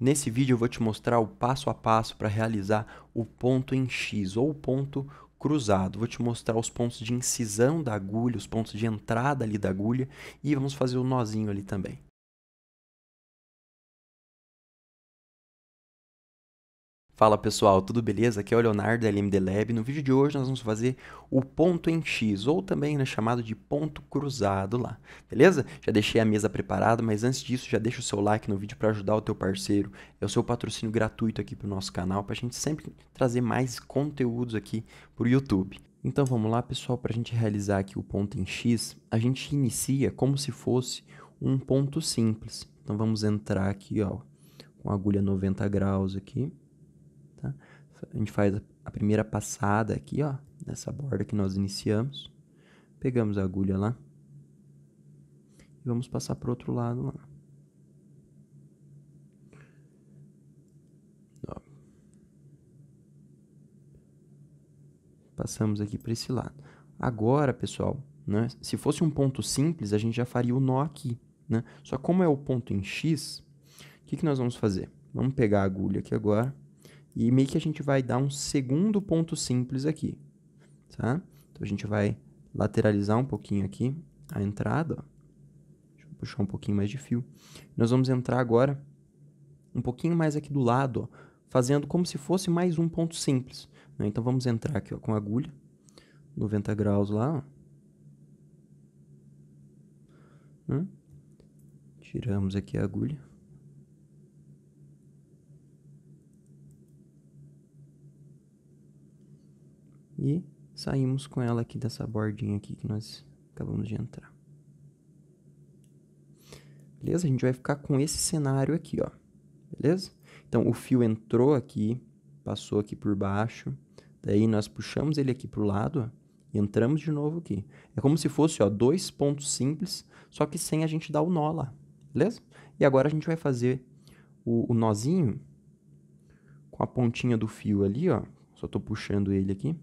Nesse vídeo eu vou te mostrar o passo a passo para realizar o ponto em X ou o ponto cruzado. Vou te mostrar os pontos de incisão da agulha, os pontos de entrada ali da agulha e vamos fazer o um nozinho ali também. Fala pessoal, tudo beleza? Aqui é o Leonardo da LMD Lab. No vídeo de hoje nós vamos fazer o ponto em X, ou também né, chamado de ponto cruzado lá, beleza? Já deixei a mesa preparada, mas antes disso já deixa o seu like no vídeo para ajudar o teu parceiro. É o seu patrocínio gratuito aqui para o nosso canal, para a gente sempre trazer mais conteúdos aqui para o YouTube. Então vamos lá pessoal, para a gente realizar aqui o ponto em X, a gente inicia como se fosse um ponto simples. Então vamos entrar aqui ó, com agulha 90 graus aqui tá? A gente faz a primeira passada aqui, ó, nessa borda que nós iniciamos. Pegamos a agulha lá. E vamos passar para o outro lado lá. Ó. Passamos aqui para esse lado. Agora, pessoal, né, se fosse um ponto simples, a gente já faria o nó aqui. Né? Só como é o ponto em X, o que, que nós vamos fazer? Vamos pegar a agulha aqui agora e meio que a gente vai dar um segundo ponto simples aqui, tá? Então a gente vai lateralizar um pouquinho aqui a entrada, ó. Deixa eu puxar um pouquinho mais de fio. Nós vamos entrar agora um pouquinho mais aqui do lado, ó, fazendo como se fosse mais um ponto simples. Né? Então vamos entrar aqui ó, com a agulha, 90 graus lá, ó. Hum? Tiramos aqui a agulha. E saímos com ela aqui dessa bordinha aqui que nós acabamos de entrar. Beleza? A gente vai ficar com esse cenário aqui, ó. Beleza? Então, o fio entrou aqui, passou aqui por baixo. Daí, nós puxamos ele aqui pro lado, ó. E entramos de novo aqui. É como se fosse, ó, dois pontos simples, só que sem a gente dar o nó lá. Beleza? E agora a gente vai fazer o, o nozinho com a pontinha do fio ali, ó. Só tô puxando ele aqui.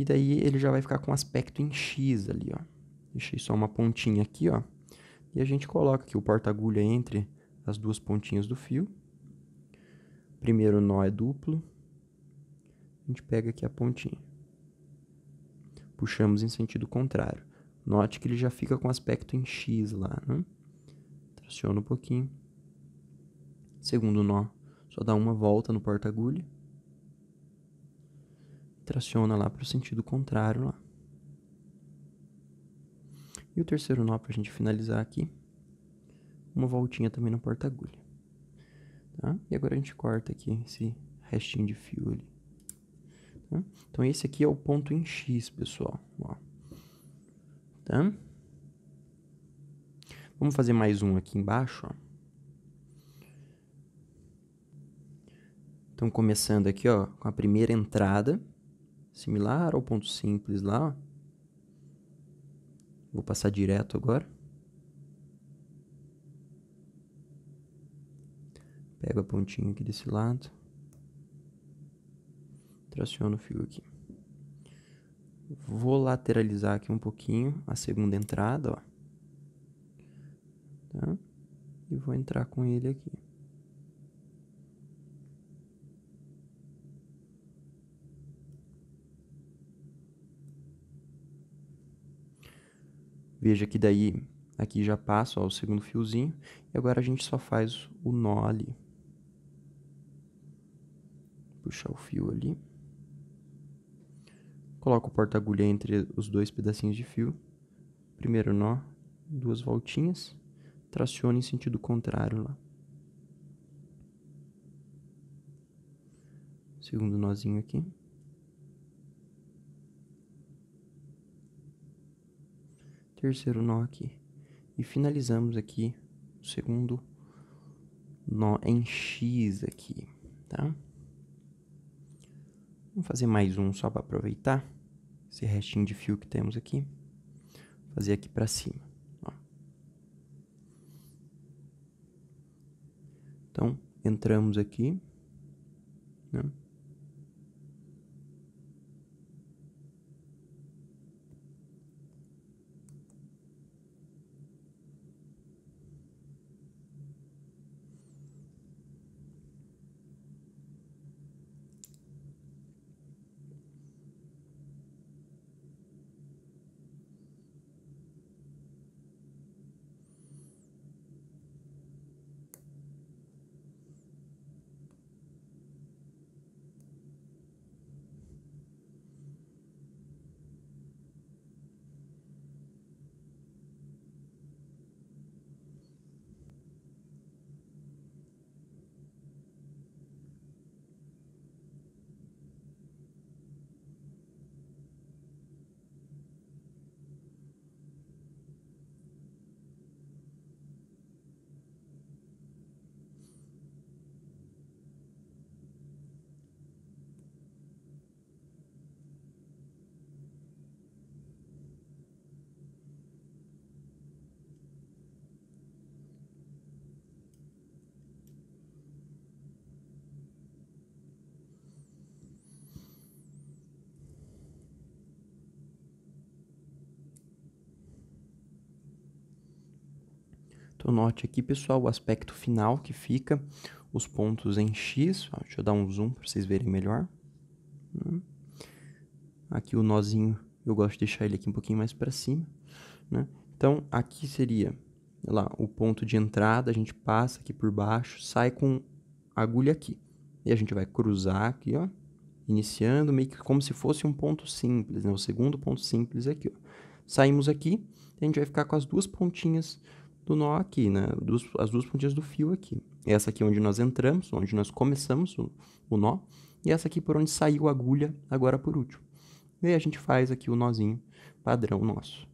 E daí ele já vai ficar com aspecto em X ali, ó. Deixei só uma pontinha aqui, ó. E a gente coloca aqui o porta-agulha entre as duas pontinhas do fio. Primeiro nó é duplo. A gente pega aqui a pontinha. Puxamos em sentido contrário. Note que ele já fica com aspecto em X lá, né? Traciona um pouquinho. Segundo nó, só dá uma volta no porta-agulha traciona lá para o sentido contrário lá. E o terceiro nó para a gente finalizar aqui, uma voltinha também na porta agulha. Tá? E agora a gente corta aqui esse restinho de fio ali. Tá? Então esse aqui é o ponto em X, pessoal. Ó. Tá? Vamos fazer mais um aqui embaixo, ó. Então começando aqui, ó, com a primeira entrada similar ao ponto simples lá. Vou passar direto agora. Pego a pontinha aqui desse lado. Traciono o fio aqui. Vou lateralizar aqui um pouquinho a segunda entrada, ó. Tá? E vou entrar com ele aqui. Veja que daí aqui já passa ó, o segundo fiozinho e agora a gente só faz o nó ali. Puxar o fio ali. Coloco o porta-agulha entre os dois pedacinhos de fio. Primeiro nó, duas voltinhas, Traciona em sentido contrário lá. Segundo nozinho aqui. terceiro nó aqui. E finalizamos aqui o segundo nó em X aqui, tá? Vamos fazer mais um só para aproveitar esse restinho de fio que temos aqui. Vou fazer aqui para cima. Ó. Então, entramos aqui. Né? Então note aqui, pessoal, o aspecto final que fica, os pontos em X. deixa eu dar um zoom para vocês verem melhor. Né? Aqui o nozinho, eu gosto de deixar ele aqui um pouquinho mais para cima. Né? Então aqui seria lá, o ponto de entrada, a gente passa aqui por baixo, sai com agulha aqui. E a gente vai cruzar aqui, ó, iniciando meio que como se fosse um ponto simples, né? O segundo ponto simples é aqui, ó. Saímos aqui, a gente vai ficar com as duas pontinhas do nó aqui, né? Duas, as duas pontinhas do fio aqui. Essa aqui é onde nós entramos, onde nós começamos o, o nó, e essa aqui por onde saiu a agulha, agora por último. E aí a gente faz aqui o nozinho padrão nosso.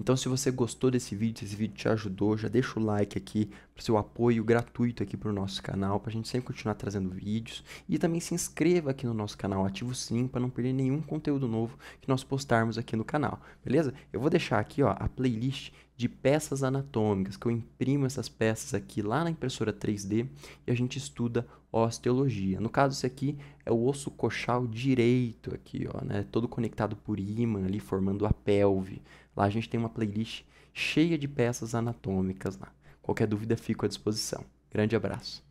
Então, se você gostou desse vídeo, se esse vídeo te ajudou, já deixa o like aqui para o seu apoio gratuito aqui para o nosso canal, para a gente sempre continuar trazendo vídeos. E também se inscreva aqui no nosso canal, ativo o sininho para não perder nenhum conteúdo novo que nós postarmos aqui no canal, beleza? Eu vou deixar aqui ó, a playlist de peças anatômicas, que eu imprimo essas peças aqui lá na impressora 3D e a gente estuda osteologia. No caso, esse aqui é o osso coxal direito aqui, ó, né? Todo conectado por ímã ali, formando a pelve. Lá a gente tem uma playlist cheia de peças anatômicas lá. Qualquer dúvida, fico à disposição. Grande abraço.